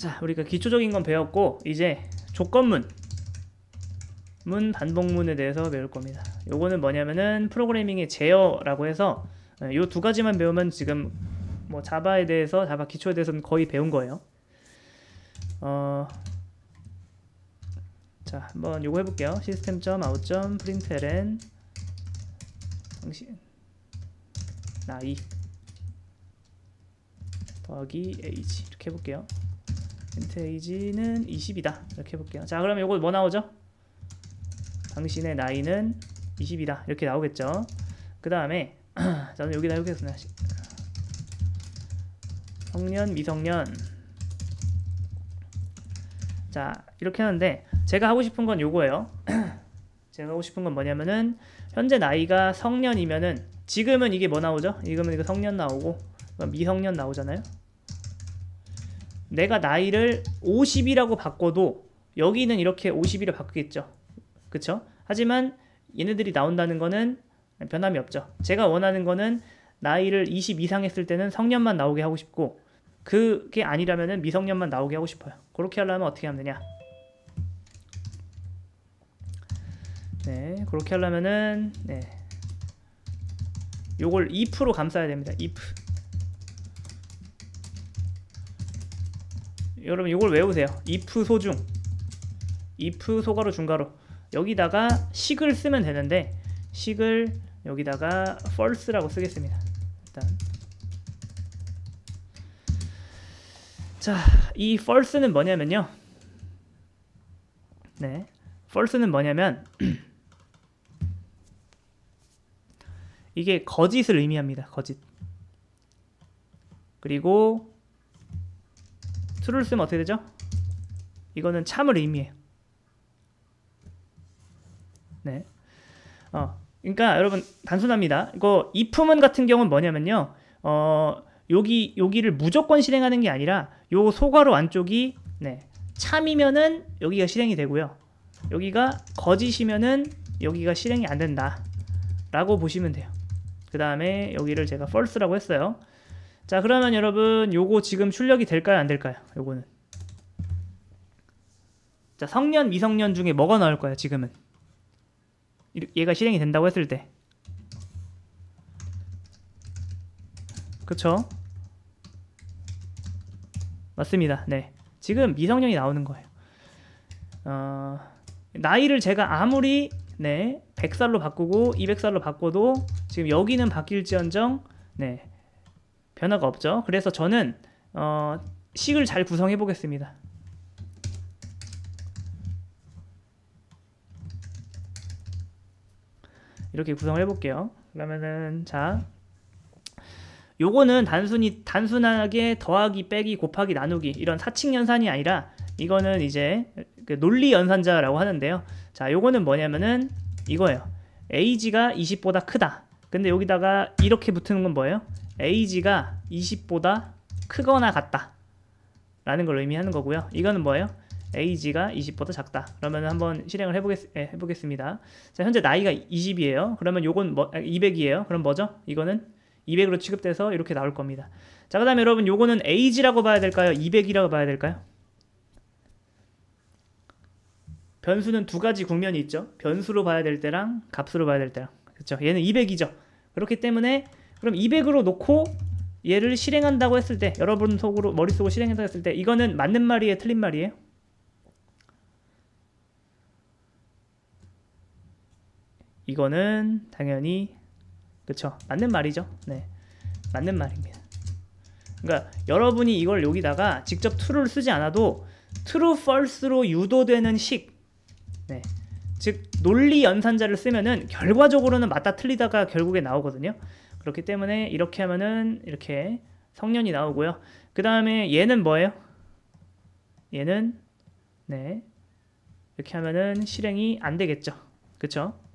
자 우리가 기초적인 건 배웠고 이제 조건문 문 반복문에 대해서 배울 겁니다 요거는 뭐냐면은 프로그래밍의 제어라고 해서 예, 요두 가지만 배우면 지금 뭐 자바에 대해서 자바 기초에 대해서는 거의 배운 거예요 어, 자 한번 요거 해볼게요 시스템.out.println 당신 나이 더하기 age 이렇게 해볼게요 빈테이지는 20이다 이렇게 해볼게요 자그럼면 이거 뭐 나오죠? 당신의 나이는 20이다 이렇게 나오겠죠 그 다음에 저는 여기다 해보겠습니다 성년 미성년 자 이렇게 하는데 제가 하고 싶은 건 요거예요 제가 하고 싶은 건 뭐냐면은 현재 나이가 성년이면은 지금은 이게 뭐 나오죠? 지금은 이거 성년 나오고 미성년 나오잖아요 내가 나이를 50이라고 바꿔도 여기는 이렇게 5 0이라고 바꾸겠죠. 그쵸? 하지만 얘네들이 나온다는 거는 변함이 없죠. 제가 원하는 거는 나이를 20 이상 했을 때는 성년만 나오게 하고 싶고 그게 아니라면 미성년만 나오게 하고 싶어요. 그렇게 하려면 어떻게 하면 되냐? 네, 그렇게 하려면은 네. 요걸 if로 감싸야 됩니다. if 여러분 이걸 외우세요 if 소중 if 소가로 중괄호 여기다가 식을 쓰면 되는데 식을 여기다가 false라고 쓰겠습니다 일단 자 이 false는 뭐냐면요 네 false는 뭐냐면 이게 거짓을 의미합니다 거짓 그리고 수를 쓰면 어떻게 되죠? 이거는 참을 의미해 네. 어, 그러니까 여러분 단순합니다. 이거 이 품은 같은 경우는 뭐냐면요. 어, 여기 여기를 무조건 실행하는 게 아니라 요 소괄호 안쪽이 네. 참이면은 여기가 실행이 되고요. 여기가 거짓이면은 여기가 실행이 안 된다. 라고 보시면 돼요. 그 다음에 여기를 제가 false라고 했어요. 자 그러면 여러분 요거 지금 출력이 될까요 안 될까요 요거는 자 성년 미성년 중에 뭐가 나올 거야 지금은 얘가 실행이 된다고 했을 때 그쵸 맞습니다 네 지금 미성년이 나오는 거예요 어, 나이를 제가 아무리 네 100살로 바꾸고 200살로 바꿔도 지금 여기는 바뀔지언정 네 변화가 없죠. 그래서 저는 어, 식을 잘 구성해 보겠습니다. 이렇게 구성을 해볼게요. 그러면은 자 요거는 단순히 단순하게 더하기 빼기 곱하기 나누기 이런 사칙 연산이 아니라 이거는 이제 그 논리 연산자라고 하는데요. 자 요거는 뭐냐면은 이거예요. ag가 20보다 크다. 근데 여기다가 이렇게 붙는 건 뭐예요? age가 20보다 크거나 같다 라는 걸 의미하는 거고요 이거는 뭐예요? age가 20보다 작다 그러면 한번 실행을 해보겠, 예, 해보겠습니다 자 현재 나이가 20이에요 그러면 요건 뭐, 200이에요 아, 그럼 뭐죠? 이거는 200으로 취급돼서 이렇게 나올 겁니다 자그 다음에 여러분 요거는 age라고 봐야 될까요? 200이라고 봐야 될까요? 변수는 두 가지 국면이 있죠 변수로 봐야 될 때랑 값으로 봐야 될 때랑 그렇죠 얘는 200이죠 그렇기 때문에 그럼 200으로 놓고 얘를 실행한다고 했을 때 여러분 속으로 머릿속으로 실행다고 했을 때 이거는 맞는 말이에요 틀린 말이에요? 이거는 당연히 그쵸 맞는 말이죠 네 맞는 말입니다 그러니까 여러분이 이걸 여기다가 직접 true를 쓰지 않아도 true false로 유도되는 식 네. 즉 논리 연산자를 쓰면은 결과적으로는 맞다 틀리다가 결국에 나오거든요 그렇기 때문에 이렇게 하면은 이렇게 성년이 나오고요. 그 다음에 얘는 뭐예요? 얘는 네 이렇게 하면은 실행이 안 되겠죠. 그쵸?